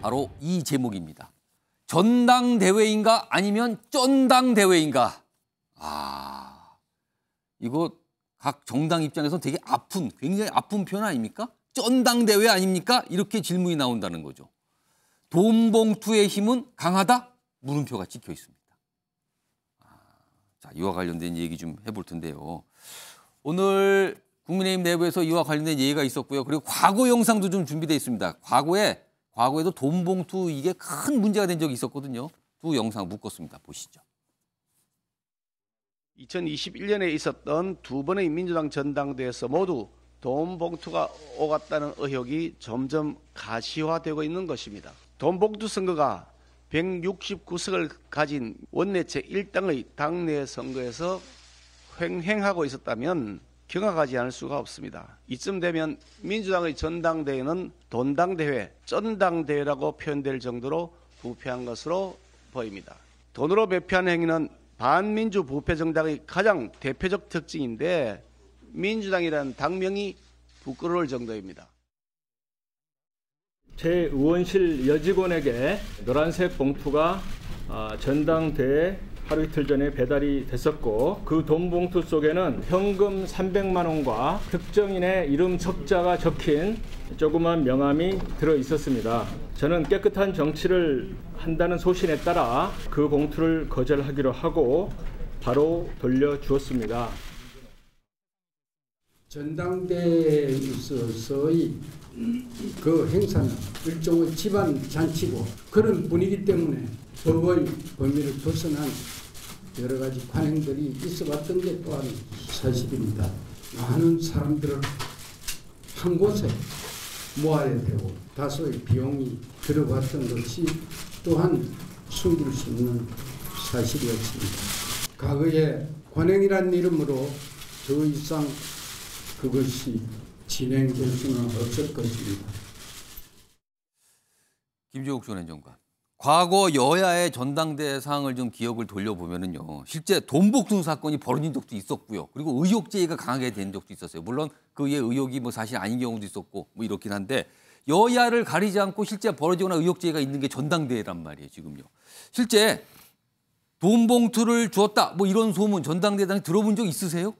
바로 이 제목입니다. 전당대회인가 아니면 쩐당대회인가. 아, 이거 각 정당 입장에서 되게 아픈, 굉장히 아픈 표현 아닙니까? 쩐당대회 아닙니까? 이렇게 질문이 나온다는 거죠. 돈봉투의 힘은 강하다? 물음표가 찍혀 있습니다. 아, 자, 이와 관련된 얘기 좀 해볼 텐데요. 오늘 국민의힘 내부에서 이와 관련된 얘기가 있었고요. 그리고 과거 영상도 좀 준비되어 있습니다. 과거에 과거에도 돈봉투 이게 큰 문제가 된 적이 있었거든요. 두 영상 묶었습니다. 보시죠. 2021년에 있었던 두 번의 민주당 전당대회에서 모두 돈 봉투가 오갔다는 의혹이 점점 가시화되고 있는 것입니다. 돈 봉투 선거가 169석을 가진 원내체 1당의 당내 선거에서 횡행하고 있었다면 경악하지 않을 수가 없습니다. 이쯤 되면 민주당의 전당대회는 돈당대회, 전당대회라고 표현될 정도로 부패한 것으로 보입니다. 돈으로 배표한 행위는 반민주 부패 정당의 가장 대표적 특징인데 민주당이라는 당명이 부끄러울 정도입니다. 제 의원실 여직원에게 노란색 봉투가 아, 전당대회 하루 이틀 전에 배달이 됐었고 그 돈 봉투 속에는 현금 300만 원과 특정인의 이름 첩자가 적힌 조그만 명함이 들어 있었습니다. 저는 깨끗한 정치를 한다는 소신에 따라 그 봉투를 거절하기로 하고 바로 돌려주었습니다. 전당대회에 있어서의 그 행사는 일종의 집안 잔치고 그런 분위기 때문에 법의 범위를 벗어난 여러 가지 관행들이 있어 왔던 게 또한 사실입니다. 많은 사람들을 한 곳에 모아야 되고 다소의 비용이 들어갔던 것이 또한 숨길 수 없는 사실이었습니다. 과거에 관행이란 이름으로 더 이상 그것이 진행될 수는 없을 것입니다. 김재욱 전 행정관. 과거 여야의 전당대회 상황을 좀 기억을 돌려보면요 실제 돈복숭 사건이 벌어진 적도 있었고요. 그리고 의혹 제기가 강하게 된 적도 있었어요. 물론 그의 의혹이 뭐 사실 아닌 경우도 있었고 뭐 이렇긴 한데 여야를 가리지 않고 실제 벌어지거나 의혹 제기가 있는 게 전당대회란 말이에요, 지금요. 실제 돈 봉투를 주었다 뭐 이런 소문 전당대회 당에 들어본 적 있으세요?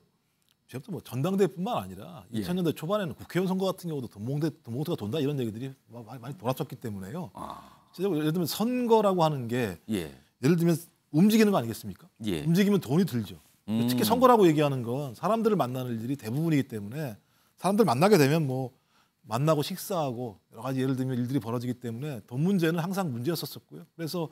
지금도 뭐 전당대회뿐만 아니라 2000년대 예. 초반에는 국회의원 선거 같은 경우도 돈봉대 돈봉투가 돈다 이런 얘기들이 많이 많이 돌았었기 때문에요. 아. 예를 들면 선거라고 하는 게 예. 를 들면 움직이는 거 아니겠습니까? 예. 움직이면 돈이 들죠. 음. 특히 선거라고 얘기하는 건 사람들을 만나는 일이 대부분이기 때문에 사람들 만나게 되면 뭐 만나고 식사하고 여러 가지 예를 들면 일들이 벌어지기 때문에 돈 문제는 항상 문제였었고요. 그래서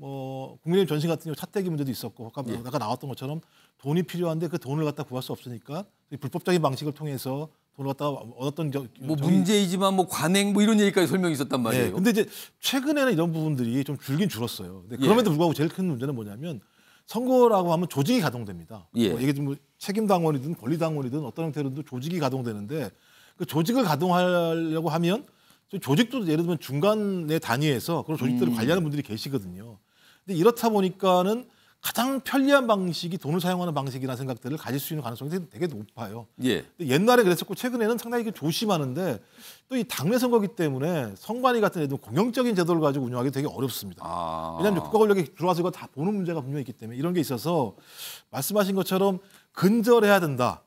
뭐 국민의힘 전신 같은 경우 차떼기 문제도 있었고 아까, 예. 아까 나왔던 것처럼 돈이 필요한데 그 돈을 갖다 구할 수 없으니까 불법적인 방식을 통해서 돈을 갖다 얻었던 경, 뭐 정의... 문제이지만 뭐 관행 뭐 이런 얘기까지 설명이 있었단 예, 말이에요. 네, 근데 이제 최근에는 이런 부분들이 좀 줄긴 줄었어요. 근데 예. 그럼에도 불구하고 제일 큰 문제는 뭐냐면 선거라고 하면 조직이 가동됩니다. 예. 뭐 이게 뭐 책임 당원이든 권리 당원이든 어떤 형태로든 조직이 가동되는데 그 조직을 가동하려고 하면 조직도 예를 들면 중간의 단위에서 그런 조직들을 음. 관리하는 분들이 계시거든요. 근데 이렇다 보니까는 가장 편리한 방식이 돈을 사용하는 방식이라는 생각들을 가질 수 있는 가능성이 되게, 높아요. 예. 옛날에 그랬었고 최근에는 상당히 조심하는데 또 이 당내 선거기 때문에 선관위 같은 애도 공영적인 제도를 가지고 운영하기 되게 어렵습니다. 아. 왜냐하면 국가 권력이 들어와서 이거 다 보는 문제가 분명히 있기 때문에 이런 게 있어서 말씀하신 것처럼 근절해야 된다.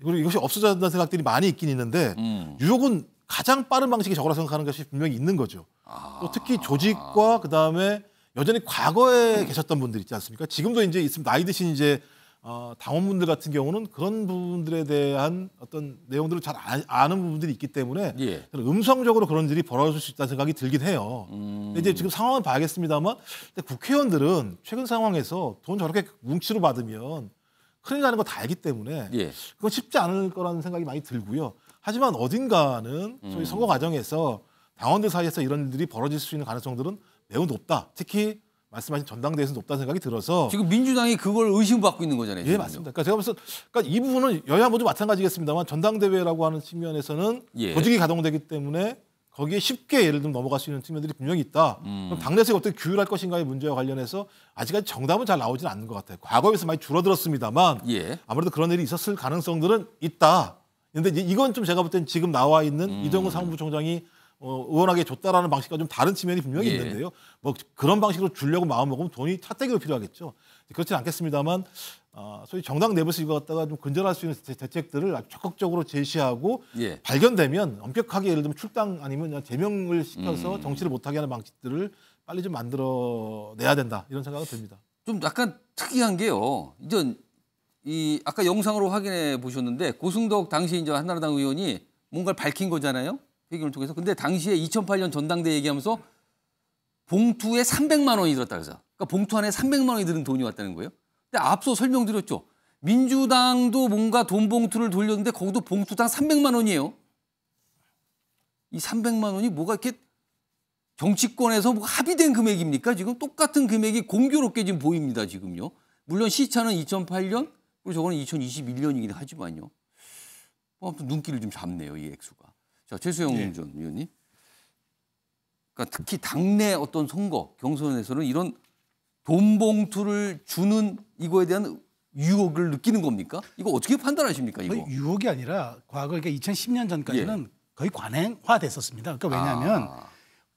그리고 이것이 없어져야 된다는 생각들이 많이 있긴 있는데 음. 유혹은 가장 빠른 방식이 저거라 생각하는 것이 분명히 있는 거죠. 아. 또 특히 조직과 그다음에 여전히 과거에 계셨던 분들 있지 않습니까? 지금도 이제 있으면 나이 드신 이제 어, 당원분들 같은 경우는 그런 분들에 대한 어떤 내용들을 잘 아, 는 부분들이 있기 때문에 예. 음성적으로 그런 일이 벌어질 수 있다는 생각이 들긴 해요. 음. 근데 이제 지금 상황을 봐야겠습니다만 국회의원들은 최근 상황에서 돈 저렇게 뭉치로 받으면 큰일 나는 거 다 알기 때문에 예. 그건 쉽지 않을 거라는 생각이 많이 들고요. 하지만 어딘가는 소위 음. 선거 과정에서 당원들 사이에서 이런 일이 벌어질 수 있는 가능성들은 매우 높다. 특히 말씀하신 전당대회에서 높다는 생각이 들어서 지금 민주당이 그걸 의심받고 있는 거잖아요. 예, 지금요. 맞습니다. 그러니까 제가 벌써 그러니까 이 부분은 여야 모두 마찬가지겠습니다만 전당대회라고 하는 측면에서는 예. 조직이 가동되기 때문에 거기에 쉽게 예를 들면 넘어갈 수 있는 측면들이 분명히 있다. 음. 그럼 당내에서 어떻게 규율할 것인가의 문제와 관련해서 아직까지 정답은 잘 나오지는 않는 것 같아요. 과거에 서 많이 줄어들었습니다만 예. 아무래도 그런 일이 있었을 가능성들은 있다. 그런데 이건 좀 제가 볼땐 지금 나와 있는 음. 이정우 사무부총장이 어, 의원하게 줬다라는 방식과 좀 다른 측면이 분명히 예. 있는데요. 뭐 그런 방식으로 주려고 마음먹으면 돈이 차떼기로 필요하겠죠. 그렇진 않겠습니다만 어, 소위 정당 내부에서 이거 갖다가 좀 근절할 수 있는 대책들을 아주 적극적으로 제시하고 예. 발견되면 엄격하게 예를 들면 출당 아니면 제명을 시켜서 음. 정치를 못하게 하는 방식들을 빨리 좀 만들어내야 된다 이런 생각이 듭니다. 좀 약간 특이한 게요. 이제 이 아까 영상으로 확인해 보셨는데 고승덕 당시 이제 한나라당 의원이 뭔가를 밝힌 거잖아요. 회견을 통해서 근데 당시에 2008년 전당대 얘기하면서 봉투에 300만 원이 들었다 그래서 그러니까 봉투 안에 300만 원이 드는 돈이 왔다는 거예요. 근데 앞서 설명드렸죠. 민주당도 뭔가 돈 봉투를 돌렸는데 거기도 봉투당 300만 원이에요. 이 300만 원이 뭐가 이렇게 정치권에서 뭐 합의된 금액입니까? 지금 똑같은 금액이 공교롭게 지금 보입니다. 지금요. 물론 시차는 2008년 그리고 저거는 2021년이긴 하지만요. 뭐 아무튼 눈길을 좀 잡네요. 이 액수가. 자, 최수영 네. 전 의원님. 그러니까 특히 당내 어떤 선거 경선에서는 이런 돈 봉투를 주는 이거에 대한 유혹을 느끼는 겁니까? 이거 어떻게 판단하십니까? 이거 유혹이 아니라 과거 그러니까 2010년 전까지는 예. 거의 관행화됐었습니다. 그러니까 왜냐하면 아.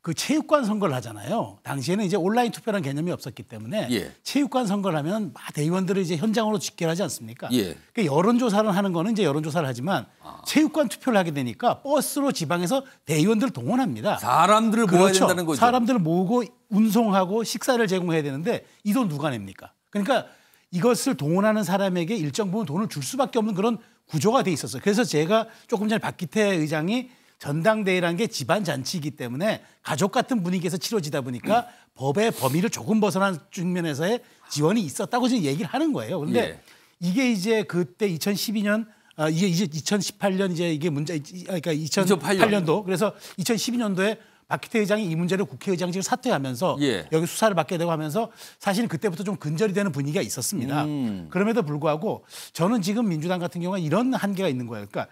그 체육관 선거를 하잖아요. 당시에는 이제 온라인 투표라는 개념이 없었기 때문에 예. 체육관 선거를 하면 막 대의원들을 이제 현장으로 직결하지 않습니까? 예. 그러니까 여론조사를 하는 거는 이제 여론조사를 하지만 아. 체육관 투표를 하게 되니까 버스로 지방에서 대의원들을 동원합니다. 사람들을 그렇죠. 모아야 된다는 거죠. 사람들을 모으고 운송하고 식사를 제공해야 되는데 이 돈 누가 냅니까? 그러니까 이것을 동원하는 사람에게 일정 부분 돈을 줄 수밖에 없는 그런 구조가 돼 있었어요. 그래서 제가 조금 전에 박기태 의장이 전당대회라는 게 집안 잔치이기 때문에 가족 같은 분위기에서 치러지다 보니까 음. 법의 범위를 조금 벗어난 측면에서의 지원이 있었다고 지금 얘기를 하는 거예요. 그런데 예. 이게 이제 그때 2012년 아, 이게 이제 2018년 이제 이게 문제 아, 그러니까 2008년. 도 그래서 2012년도에 박희태 회장이이 문제를 국회의장직을 사퇴하면서 예. 여기 수사를 받게 되고 하면서 사실 그때부터 좀 근절이 되는 분위기가 있었습니다. 음. 그럼에도 불구하고 저는 지금 민주당 같은 경우는 이런 한계가 있는 거예요. 그러니까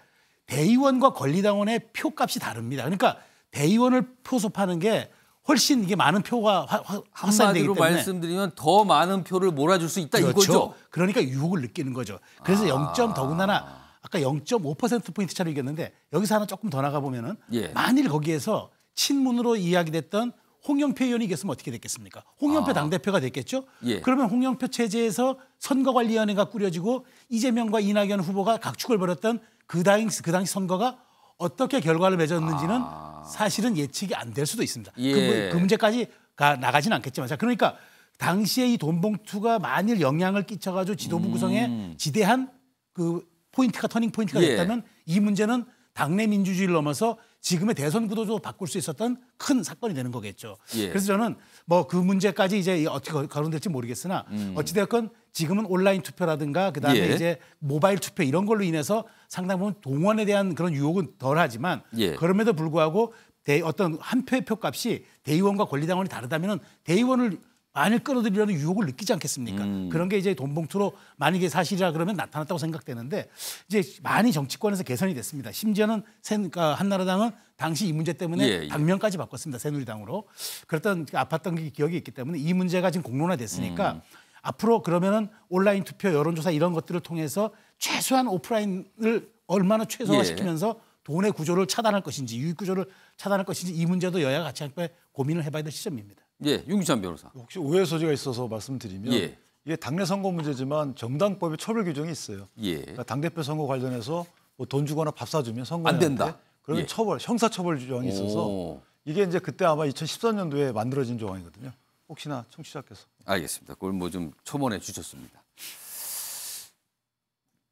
대의원과 권리당원의 표값이 다릅니다. 그러니까 대의원을 포섭하는게 훨씬 이게 많은 표가 확산되기 때문에 말씀드리면 더 많은 표를 몰아줄 수 있다 그렇죠. 이거죠. 그러니까 유혹을 느끼는 거죠. 그래서 아. 0점 더군다나 아까 0.5% 포인트 차로 이겼는데 여기서 하나 조금 더 나가 보면은 예. 만일 거기에서 친문으로 이야기됐던 홍영표 의원이 이겼으면 어떻게 됐겠습니까? 홍영표 아. 당대표가 됐겠죠? 예. 그러면 홍영표 체제에서 선거관리위원회가 꾸려지고 이재명과 이낙연 후보가 각축을 벌였던 그 당시 그 당시 선거가 어떻게 결과를 맺었는지는 아... 사실은 예측이 안 될 수도 있습니다. 그 예. 그, 그 문제까지 가, 나가진 않겠지만 자 그러니까 당시에 이 돈봉투가 만일 영향을 끼쳐가지고 지도부 음... 구성에 지대한 그 포인트가 터닝 포인트가 예. 됐다면 이 문제는 당내 민주주의를 넘어서 지금의 대선 구도도 바꿀 수 있었던 큰 사건이 되는 거겠죠. 예. 그래서 저는 뭐 그 문제까지 이제 어떻게 거론될지 모르겠으나 음. 어찌되었건 지금은 온라인 투표라든가 그다음에 예. 이제 모바일 투표 이런 걸로 인해서 상당 부분 동원에 대한 그런 유혹은 덜하지만 예. 그럼에도 불구하고 대, 어떤 한 표의 표값이 대의원과 권리당원이 다르다면 대의원을 많이 끌어들이려는 유혹을 느끼지 않겠습니까? 음. 그런 게 이제 돈 봉투로 만약에 사실이라 그러면 나타났다고 생각되는데 이제 많이 정치권에서 개선이 됐습니다. 심지어는 새, 그 그러니까 한나라당은 당시 이 문제 때문에 예, 예. 당면까지 바꿨습니다. 새누리당으로. 그랬던 그러니까 아팠던 기억이 있기 때문에 이 문제가 지금 공론화됐으니까 음. 앞으로 그러면은 온라인 투표, 여론조사 이런 것들을 통해서 최소한 오프라인을 얼마나 최소화시키면서 예. 돈의 구조를 차단할 것인지 유익 구조를 차단할 것인지 이 문제도 여야 같이 함께 고민을 해봐야 될 시점입니다. 예, 윤기찬 변호사. 혹시 오해 소지가 있어서 말씀드리면 예. 이게 당내 선거 문제지만 정당법에 처벌 규정이 있어요. 예. 그러니까 당 대표 선거 관련해서 뭐 돈 주거나 밥 사주면 선거 안 된다. 그러면 예. 처벌 형사 처벌 규정이 있어서 오. 이게 이제 그때 아마 2013년도에 만들어진 조항이거든요. 혹시나 청취자께서. 알겠습니다. 그걸 뭐좀 첨언해 주셨습니다.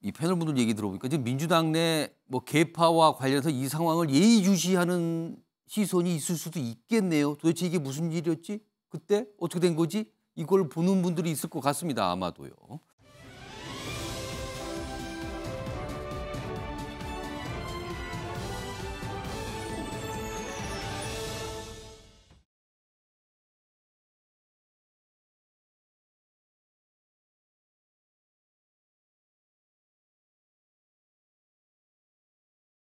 이 패널 분들 얘기 들어보니까 지금 민주당 내뭐 개파와 관련해서 이 상황을 예의주시하는 시선이 있을 수도 있겠네요. 도대체 이게 무슨 일이었지? 그때 어떻게 된 거지? 이걸 보는 분들이 있을 것 같습니다. 아마도요.